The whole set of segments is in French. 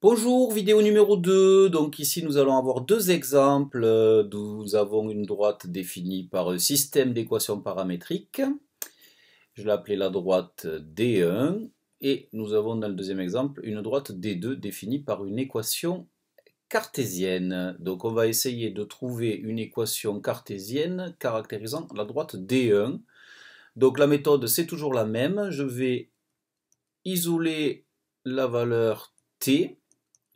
Bonjour, vidéo numéro 2. Donc ici nous allons avoir deux exemples. Nous avons une droite définie par un système d'équations paramétriques. Je l'ai appelée la droite D1. Et nous avons dans le deuxième exemple une droite D2 définie par une équation cartésienne. Donc on va essayer de trouver une équation cartésienne caractérisant la droite D1. Donc la méthode c'est toujours la même. Je vais isoler la valeur t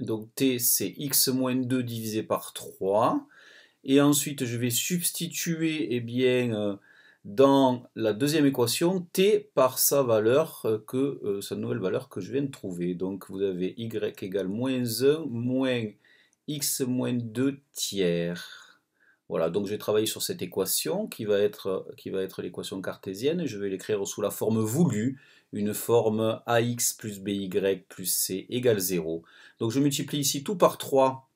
donc t c'est x moins 2 divisé par 3. Et ensuite je vais substituer eh bien, euh, dans la deuxième équation t par sa valeur, euh, que, euh, sa nouvelle valeur que je viens de trouver. Donc vous avez y égale moins 1 moins x moins 2 tiers. Voilà, donc j'ai travaillé sur cette équation qui va être, euh, qui va être l'équation cartésienne. et Je vais l'écrire sous la forme voulue, une forme ax plus by plus c égale 0. Donc je multiplie ici tout par 3.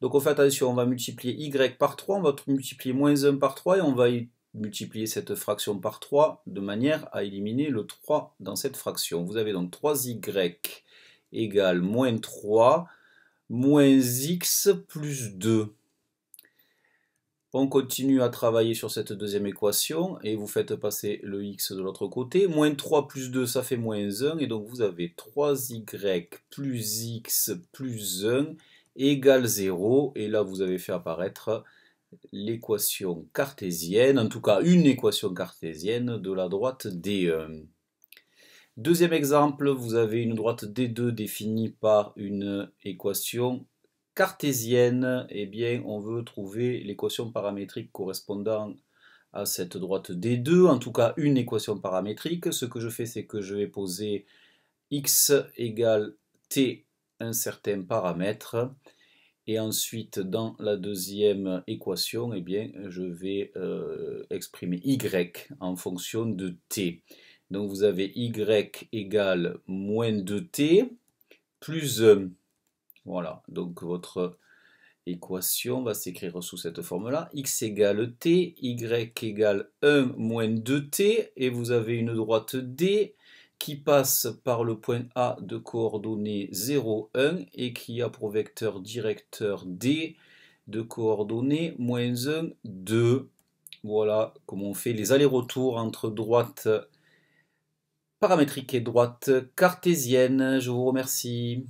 Donc on fait attention, on va multiplier y par 3, on va multiplier moins 1 par 3 et on va multiplier cette fraction par 3 de manière à éliminer le 3 dans cette fraction. Vous avez donc 3y égale moins 3 moins x plus 2. On continue à travailler sur cette deuxième équation et vous faites passer le x de l'autre côté. Moins 3 plus 2, ça fait moins 1. Et donc vous avez 3y plus x plus 1 égale 0. Et là, vous avez fait apparaître l'équation cartésienne, en tout cas une équation cartésienne de la droite D1. Deuxième exemple, vous avez une droite D2 définie par une équation cartésienne, eh bien, on veut trouver l'équation paramétrique correspondant à cette droite D2, en tout cas une équation paramétrique. Ce que je fais, c'est que je vais poser x égale t un certain paramètre. Et ensuite, dans la deuxième équation, eh bien, je vais euh, exprimer y en fonction de t. Donc vous avez y égale moins 2t plus voilà, donc votre équation va s'écrire sous cette forme-là. x égale t, y égale 1 moins 2t, et vous avez une droite D qui passe par le point A de coordonnées 0, 1 et qui a pour vecteur directeur D de coordonnées moins 1, 2. Voilà comment on fait les allers-retours entre droite paramétrique et droite cartésienne. Je vous remercie.